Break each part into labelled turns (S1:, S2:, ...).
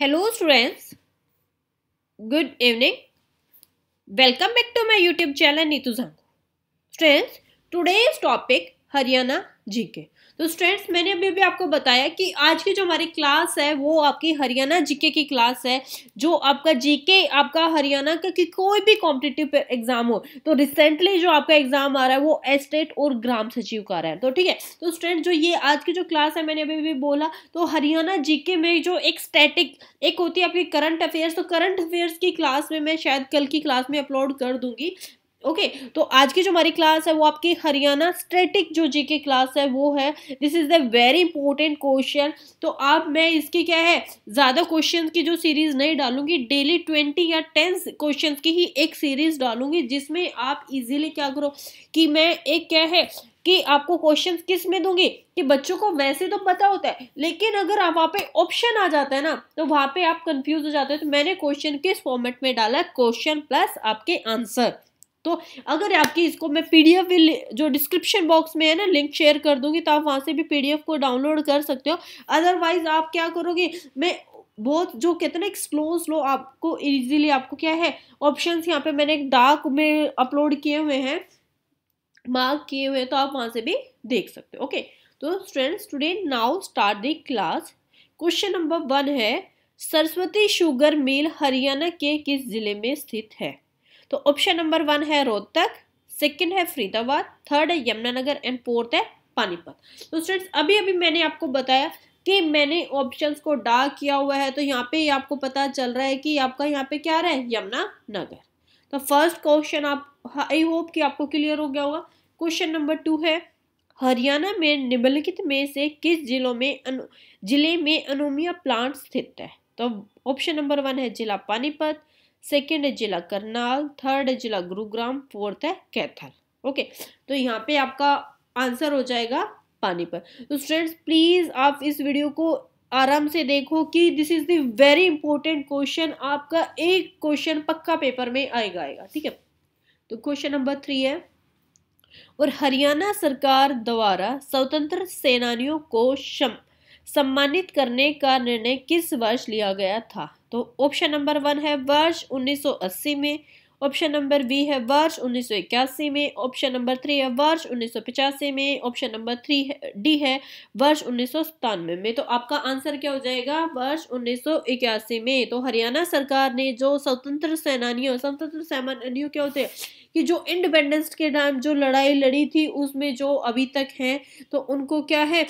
S1: Hello students, good evening. Welcome back to my YouTube channel Neetu Zango. Students, today's topic Haryana GK तो students मैंने अभी भी आपको बताया कि आज की जो हमारी क्लास है वो आपकी हरियाणा जीके की क्लास है जो आपका जीके आपका हरियाणा का कि कोई भी कॉम्पिटेटिव एग्जाम हो तो रिसेंटली जो आपका एग्जाम आ रहा है वो एस्टेट e और ग्राम सचिव का रहा है तो ठीक है तो स्टूडेंट जो ये आज की जो क्लास है मैंने अभी भी बोला तो हरियाणा जीके में जो एक स्टेटिक एक होती है आपकी करंट अफेयर्स तो करंट अफेयर्स की क्लास में मैं शायद कल की क्लास में अपलोड कर दूंगी ओके okay, तो आज की जो हमारी क्लास है वो आपकी हरियाणा स्ट्रेटिक जो जी की क्लास है वो है this is the very important question तो आप मैं इसकी क्या है ज़्यादा क्वेश्चन की जो सीरीज़ नहीं डालूंगी डेली ट्वेंटी या टेन क्वेश्चन की ही एक सीरीज़ डालूंगी जिसमें आप इजीली क्या करो कि मैं एक क्या है कि आपको क्वेश्चन किस में दूंगी कि बच्चों को वैसे तो पता होता है लेकिन अगर आप वहाँ पे ऑप्शन आ जाता है ना तो वहाँ पे आप कंफ्यूज हो जाते हैं तो मैंने क्वेश्चन किस फॉर्मेट में डाला क्वेश्चन प्लस आपके आंसर तो अगर आपकी इसको मैं पीडीएफ जो डिस्क्रिप्शन बॉक्स में है ना लिंक शेयर कर दूंगी तो आप वहाँ से भी पीडीएफ को डाउनलोड कर सकते हो अदरवाइज आप क्या करोगे मैं बहुत जो कहते हैं ना एक्सप्लोज लो आपको इजीली आपको क्या है ऑप्शंस यहाँ पे मैंने एक डार्क में अपलोड किए हुए हैं मार्क किए हुए हैं तो आप वहाँ से भी देख सकते हो ओके तो students today now start the class question number one है सरस्वती शुगर मिल हरियाणा के किस जिले में स्थित है तो ऑप्शन नंबर वन है रोहतक सेकेंड है फरीदाबाद थर्ड है यमुनानगर एंड फोर्थ है पानीपत तो स्टूडेंट्स अभी अभी मैंने आपको बताया कि मैंने ऑप्शंस को डार्क किया हुआ है तो यहाँ पे आपको पता चल रहा है कि आपका यहाँ पे क्या रहा है यमुना नगर तो फर्स्ट क्वेश्चन आप आई होप कि आपको क्लियर हो गया होगा क्वेश्चन नंबर टू है हरियाणा में निम्नलिखित में से किस जिलों में अनु, जिले में अनोमिया प्लांट स्थित है तो ऑप्शन नंबर वन है जिला पानीपत सेकेंड जिला करनाल थर्ड जिला गुरुग्राम फोर्थ है कैथल ओके तो यहाँ पे आपका आंसर हो जाएगा पानी पर तो स्टूडेंट्स प्लीज़ आप इस वीडियो को आराम से देखो कि this is the very important question आपका एक क्वेश्चन पक्का पेपर में आएगा आएगा ठीक है तो क्वेश्चन नंबर थ्री है और हरियाणा सरकार द्वारा स्वतंत्र सेनानियों को सम्मानित करने का निर्णय किस वर्ष लिया गया था तो ऑप्शन नंबर वन है वर्ष 1980 में ऑप्शन नंबर बी है वर्ष 1981 में ऑप्शन नंबर थ्री है वर्ष उन्नीस में ऑप्शन नंबर थ्री डी है वर्ष उन्नीस में तो आपका आंसर क्या हो जाएगा वर्ष 1981 में तो हरियाणा सरकार ने जो स्वतंत्र सेनानियों स्वतंत्र सेनानियों क्या होते हैं कि जो इंडिपेंडेंस के टाइम जो लड़ाई लड़ी थी उसमें जो अभी तक हैं तो उनको क्या है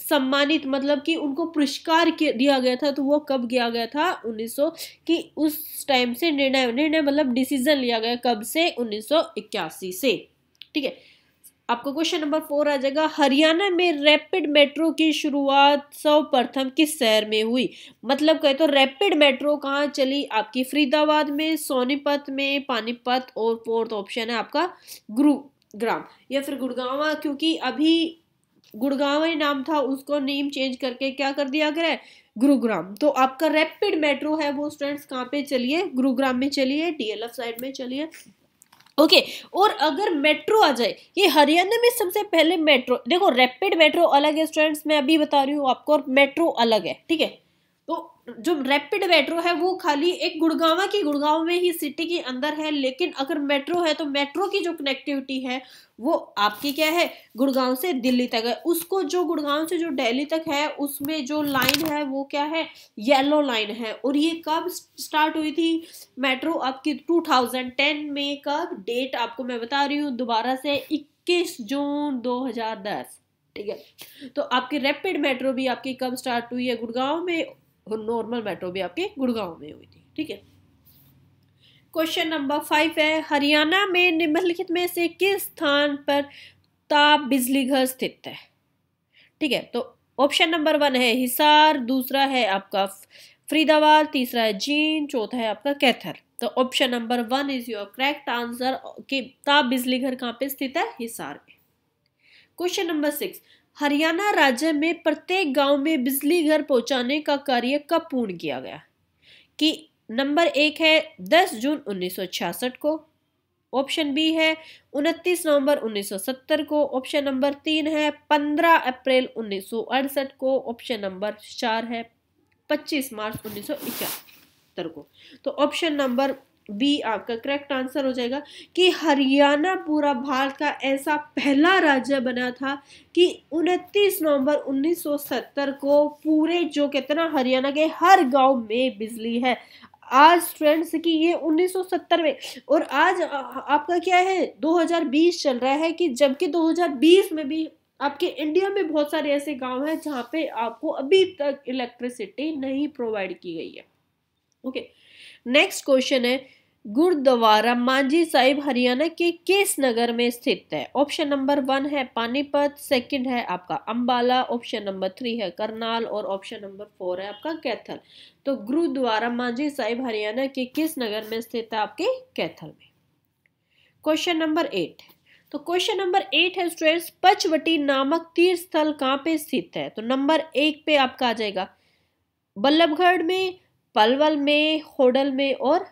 S1: सम्मानित मतलब कि उनको पुरस्कार दिया गया था तो वो कब किया गया था 1900 कि उस टाइम से निर्णय निर्णय मतलब डिसीजन लिया गया कब से 1981 से ठीक है आपको क्वेश्चन नंबर फोर आ जाएगा हरियाणा में रैपिड मेट्रो की शुरुआत सर्वप्रथम किस शहर में हुई मतलब कहे तो रैपिड मेट्रो कहाँ चली आपकी फरीदाबाद में सोनीपत में पानीपत और फोर्थ ऑप्शन है आपका गुरु ग्राम या फिर गुड़गावा क्योंकि अभी गुड़गांव ही नाम था उसको नेम चेंज करके क्या कर दिया गया है गुरुग्राम तो आपका रैपिड मेट्रो है वो स्टूडेंट्स कहाँ पे चलिए गुरुग्राम में चलिए डीएलएफ साइड में चलिए ओके okay, और अगर मेट्रो आ जाए ये हरियाणा में सबसे पहले मेट्रो देखो रैपिड मेट्रो अलग है स्टूडेंट्स मैं अभी बता रही हूँ आपको और मेट्रो अलग है ठीक है तो जो रैपिड मेट्रो है वो खाली एक गुड़गावा की गुड़गांव में ही सिटी के अंदर है लेकिन अगर मेट्रो है तो मेट्रो की जो कनेक्टिविटी है वो आपकी क्या है गुड़गांव से दिल्ली तक है उसको जो गुड़गांव से जो दिल्ली तक है उसमें जो लाइन है वो क्या है येलो लाइन है और ये कब स्टार्ट हुई थी मेट्रो आपकी 2010 में कब डेट आपको मैं बता रही हूँ दोबारा से इक्कीस जून दो ठीक है तो आपकी रैपिड मेट्रो भी आपकी कब स्टार्ट हुई है गुड़गांव में नॉर्मल मेट्रो भी आपके गुड़गांव में हुई थी ठीक है क्वेश्चन नंबर फाइव है हरियाणा में निम्नलिखित में से किस स्थान पर ताप बिजली घर स्थित है ठीक है तो ऑप्शन नंबर वन है हिसार दूसरा है आपका फरीदाबाद तीसरा है जीन चौथा है आपका कैथर तो option number one is your correct answer कि ताप बिजली घर कहाँ पे स्थित है हिसार में क्वेश्चन नंबर सिक्स हरियाणा राज्य में प्रत्येक गांव में बिजली घर पहुंचाने का कार्य कब पूर्ण किया गया कि नंबर एक है 10 जून 1966 को ऑप्शन बी है 29 नवंबर 1970 को ऑप्शन नंबर तीन है 15 अप्रैल उन्नीस को ऑप्शन नंबर चार है 25 मार्च उन्नीस को तो ऑप्शन नंबर बी आपका करेक्ट आंसर हो जाएगा कि हरियाणा पूरा भारत का ऐसा पहला राज्य बना था कि 29 नवंबर 1970 को पूरे जो कहते ना हरियाणा के हर गांव में बिजली है आज फ्रेंड्स की ये 1970 में और आज आपका क्या है 2020 चल रहा है कि जबकि 2020 में भी आपके इंडिया में बहुत सारे ऐसे गांव हैं जहाँ पे आपको अभी तक इलेक्ट्रिसिटी नहीं प्रोवाइड की गई है ओके नेक्स्ट क्वेश्चन है गुरुद्वारा मांझी साहिब हरियाणा के केस नगर में स्थित है ऑप्शन नंबर वन है पानीपत सेकंड है आपका अंबाला ऑप्शन नंबर थ्री है करनाल और ऑप्शन नंबर फोर है आपका कैथल तो गुरुद्वारा मांझी साहिब हरियाणा के किस नगर में स्थित है आपके कैथल में क्वेश्चन नंबर एट तो क्वेश्चन नंबर एट है स्टूडेंट्स पचवटी नामक तीर्थ स्थल कहाँ पे स्थित है तो नंबर एक पे आपका आ जाएगा बल्लभगढ़ में पलवल में होडल में और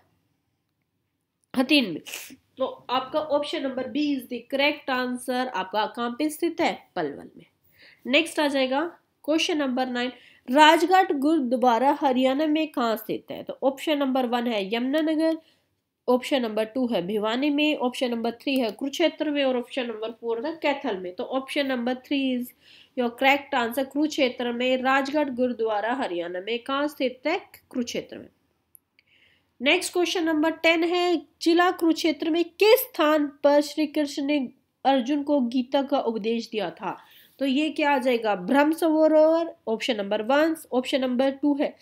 S1: हथीन में तो आपका option number B is the correct answer आपका कहाँ पे स्थित है पलवल में नेक्स्ट आ जाएगा question number nine Rajghat gurdwara Haryana में कहाँ स्थित है तो ऑप्शन नंबर वन है यमुनानगर ऑप्शन नंबर टू है भिवानी में ऑप्शन नंबर थ्री है कुरुक्षेत्र में और ऑप्शन नंबर फोर है कैथल में तो option number three is your correct answer Kurukshetra में राजगढ़ गुरुद्वारा हरियाणा में कहाँ स्थित है कुरुक्षेत्र में नेक्स्ट क्वेश्चन नंबर टेन है जिला कुरुक्षेत्र में किस स्थान पर श्री कृष्ण ने अर्जुन को गीता का उपदेश दिया था तो ये क्या आ जाएगा Brahma Sarovar option number one option number two है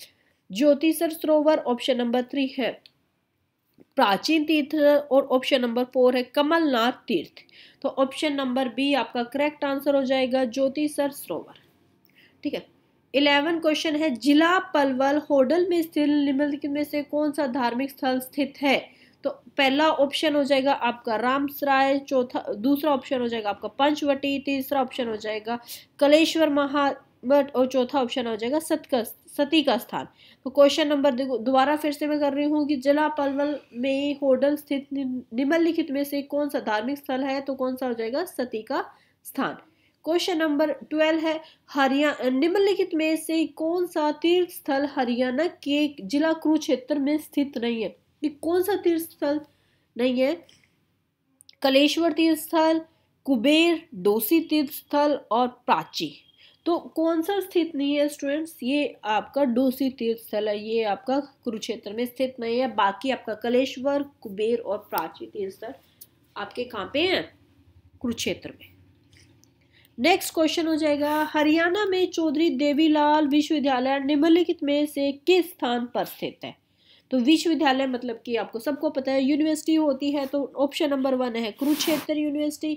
S1: ज्योतिसर सरोवर ऑप्शन नंबर थ्री है प्राचीन तीर्थ और ऑप्शन नंबर फोर है कमलनाथ तीर्थ तो ऑप्शन नंबर बी आपका करेक्ट आंसर हो जाएगा ज्योतिसर सरोवर ठीक है इलेवन क्वेश्चन है जिला पलवल होडल में स्थित निम्नलिखित में से कौन सा धार्मिक स्थल स्थित है तो पहला ऑप्शन हो जाएगा आपका रामसराय चौथा दूसरा ऑप्शन हो जाएगा आपका पंचवटी तीसरा ऑप्शन हो जाएगा कलेश्वर महा बट और चौथा ऑप्शन हो जाएगा सत का सती का स्थान तो क्वेश्चन नंबर देखो दोबारा फिर से मैं कर रही हूँ कि जिला पलवल में होडल स्थित निम्नलिखित में से कौन सा धार्मिक स्थल है तो कौन सा हो जाएगा सती का स्थान क्वेश्चन नंबर ट्वेल्व है हरियाणा निम्नलिखित में से कौन सा तीर्थ स्थल हरियाणा के जिला कुरुक्षेत्र में स्थित नहीं है कि कौन सा तीर्थ स्थल नहीं है कलेश्वर तीर्थ स्थल कुबेर डोसी तीर्थ स्थल और प्राची तो कौन सा स्थित नहीं है स्टूडेंट्स ये आपका डोसी तीर्थ स्थल है ये आपका कुरुक्षेत्र में स्थित नहीं है बाकी आपका कलेश्वर कुबेर और प्राची तीर्थ स्थल आपके कहाँ पे हैं कुरुक्षेत्र में नेक्स्ट क्वेश्चन हो जाएगा हरियाणा में चौधरी देवीलाल विश्वविद्यालय निम्नलिखित में से किस स्थान पर स्थित है तो विश्वविद्यालय मतलब कि आपको सबको पता है यूनिवर्सिटी होती है तो ऑप्शन नंबर वन है कुरुक्षेत्र यूनिवर्सिटी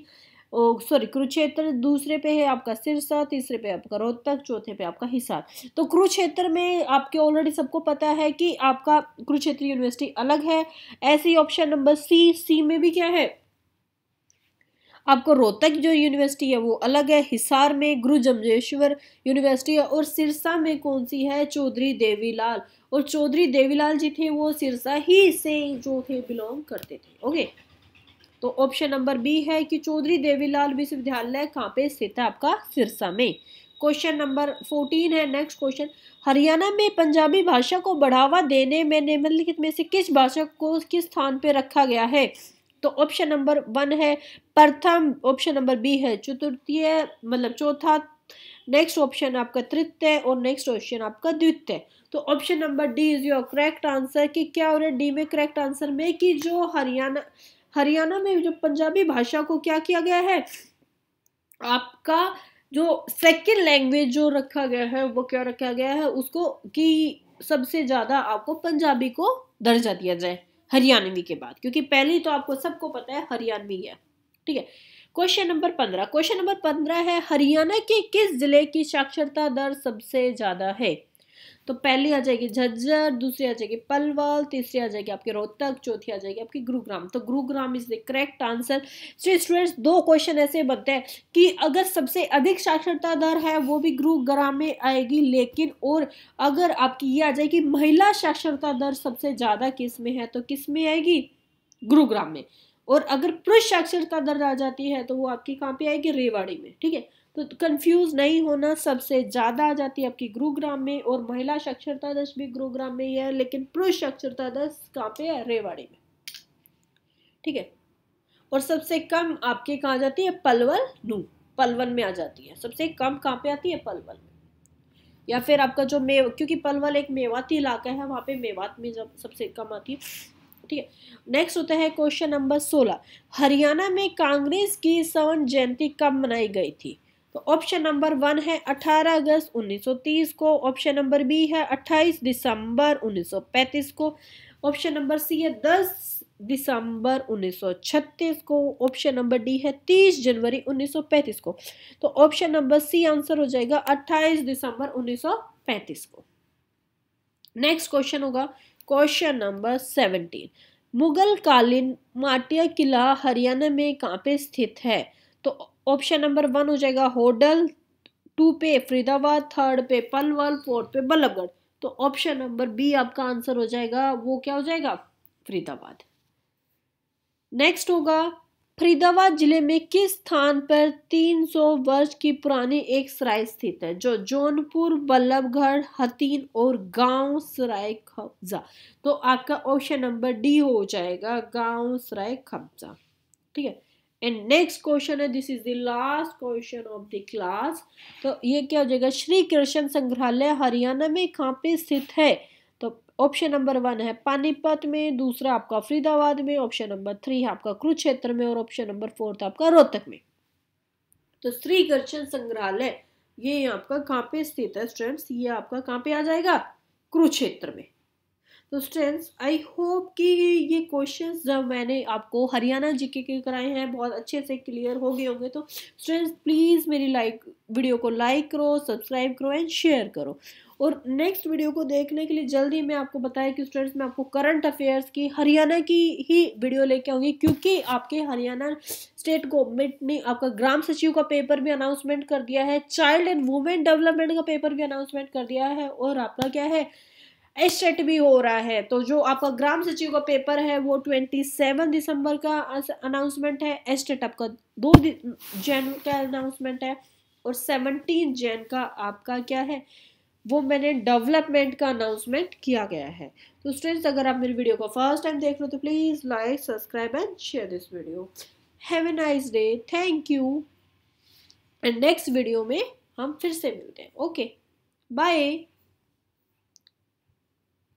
S1: सॉरी कुरुक्षेत्र दूसरे पे है आपका सिरसा तीसरे पे आपका रोहतक चौथे पे आपका हिसार तो कुरुक्षेत्र में आपके ऑलरेडी सबको पता है कि आपका कुरुक्षेत्र यूनिवर्सिटी अलग है ऐसे ही ऑप्शन नंबर सी सी में भी क्या है आपको रोहतक जो यूनिवर्सिटी है वो अलग है हिसार में गुरु जमजेश्वर यूनिवर्सिटी है और सिरसा में कौन सी है चौधरी देवीलाल और चौधरी देवीलाल जी थे वो सिरसा ही से जो थे बिलोंग करते थे ओके तो ऑप्शन नंबर बी है कि चौधरी देवीलाल विश्वविद्यालय कहाँ पे स्थित है आपका सिरसा में क्वेश्चन नंबर फोर्टीन है नेक्स्ट क्वेश्चन हरियाणा में पंजाबी भाषा को बढ़ावा देने में निम्नलिखित में से किस भाषा को किस स्थान पर रखा गया है तो ऑप्शन नंबर वन है प्रथम ऑप्शन नंबर बी है चतुर्थीय मतलब चौथा नेक्स्ट ऑप्शन आपका तृतीय और नेक्स्ट ऑप्शन आपका द्वितीय तो option number D is your correct answer कि क्या हो रहा है डी में करेक्ट आंसर में कि जो हरियाणा हरियाणा में जो पंजाबी भाषा को क्या किया गया है आपका जो सेकेंड लैंग्वेज जो रखा गया है वो क्या रखा गया है उसको कि सबसे ज़्यादा आपको पंजाबी को दर्जा दिया जाए हरियाणवी के बाद क्योंकि पहले तो आपको सबको पता है हरियाणवी है ठीक है क्वेश्चन नंबर पंद्रह क्वेश्चन नंबर पंद्रह है हरियाणा के किस जिले की साक्षरता दर सबसे ज्यादा है तो पहली आ जाएगी झज्जर दूसरी आ जाएगी पलवल तीसरी आ जाएगी आपकी रोहतक चौथी आ जाएगी आपकी गुरुग्राम तो Gurugram is the correct answer students दो क्वेश्चन ऐसे बनते हैं कि अगर सबसे अधिक साक्षरता दर है वो भी गुरुग्राम में आएगी लेकिन और अगर आपकी ये आ जाएगी महिला साक्षरता दर सबसे ज़्यादा किस में है तो किस में आएगी गुरुग्राम में और अगर पुरुष साक्षरता दर आ जाती है तो वो आपकी कहाँ पे आएगी रेवाड़ी में ठीक है तो कंफ्यूज नहीं होना सबसे ज़्यादा आ जाती है आपकी गुरुग्राम में और महिला साक्षरता दस भी गुरुग्राम में ही है लेकिन पुरुष साक्षरता दस कहाँ पे है रेवाड़ी में ठीक है और सबसे कम आपके कहाँ जाती है पलवल नू पलवल में आ जाती है सबसे कम कहाँ पे आती है पलवल में या फिर आपका जो मेव क्योंकि पलवल एक मेवाती इलाका है वहाँ पे मेवात में जब सबसे कम आती है ठीक है नेक्स्ट होता है क्वेश्चन नंबर सोलह हरियाणा में कांग्रेस की स्वर्ण जयंती कब मनाई गई थी तो ऑप्शन नंबर वन है 18 अगस्त 1930 को ऑप्शन नंबर बी है 28 दिसंबर 1935 को ऑप्शन नंबर सी है 10 दिसंबर 1936 को ऑप्शन नंबर डी है 30 जनवरी 1935 को तो ऑप्शन नंबर सी आंसर हो जाएगा 28 दिसंबर 1935 को नेक्स्ट क्वेश्चन होगा क्वेश्चन नंबर 17 मुगल कालीन माटिया किला हरियाणा में कहाँ पे स्थित है तो ऑप्शन नंबर वन हो जाएगा होडल टू पे फरीदाबाद थर्ड पे पलवल फोर्थ पे बल्लभगढ़ तो ऑप्शन नंबर बी आपका आंसर हो जाएगा वो क्या हो जाएगा फरीदाबाद नेक्स्ट होगा फरीदाबाद जिले में किस स्थान पर 300 वर्ष की पुरानी एक सराय स्थित है जो जौनपुर बल्लभगढ़ हतीन और गांव सराय खब्जा तो आपका ऑप्शन नंबर डी हो जाएगा गांव सराय खब्जा ठीक है एंड नेक्स्ट क्वेश्चन है this is the last question of the class तो ये क्या हो जाएगा श्री कृष्ण संग्रहालय हरियाणा में कहाँ पे स्थित है तो ऑप्शन नंबर वन है पानीपत में दूसरा आपका फरीदाबाद में ऑप्शन नंबर थ्री है आपका कुरुक्षेत्र में और ऑप्शन नंबर फोर्थ आपका रोहतक में तो श्री कृष्ण संग्रहालय ये आपका कहाँ पे स्थित है स्टूडेंट्स ये आपका कहाँ पे आ जाएगा कुरुक्षेत्र में तो स्टूडेंट्स आई होप कि ये क्वेश्चन जब मैंने आपको हरियाणा जी के कराए हैं बहुत अच्छे से क्लियर हो गए होंगे तो स्टूडेंट्स प्लीज़ मेरी लाइक वीडियो को लाइक करो सब्सक्राइब करो एंड शेयर करो और नेक्स्ट वीडियो को देखने के लिए जल्दी मैं आपको बताया कि स्टूडेंट्स मैं आपको करंट अफेयर्स की हरियाणा की ही वीडियो लेके आऊँगी क्योंकि आपके हरियाणा स्टेट गवर्नमेंट ने आपका ग्राम सचिव का पेपर भी अनाउंसमेंट कर दिया है चाइल्ड एंड वुमेन डेवलपमेंट का पेपर भी अनाउंसमेंट कर दिया है और आपका क्या है सेट भी हो रहा है तो जो आपका ग्राम सचिव का पेपर है वो ट्वेंटी सेवन दिसंबर का अनाउंसमेंट है एस्टेट आपका दो जैन का अनाउंसमेंट है और सेवनटीन जैन का आपका क्या है वो मैंने डेवलपमेंट का अनाउंसमेंट किया गया है तो स्टूडेंट्स अगर आप मेरी वीडियो को फर्स्ट टाइम देख रहे हो तो please like subscribe and share this video have a nice day thank you and next video में हम फिर से मिलते हैं ओके बाय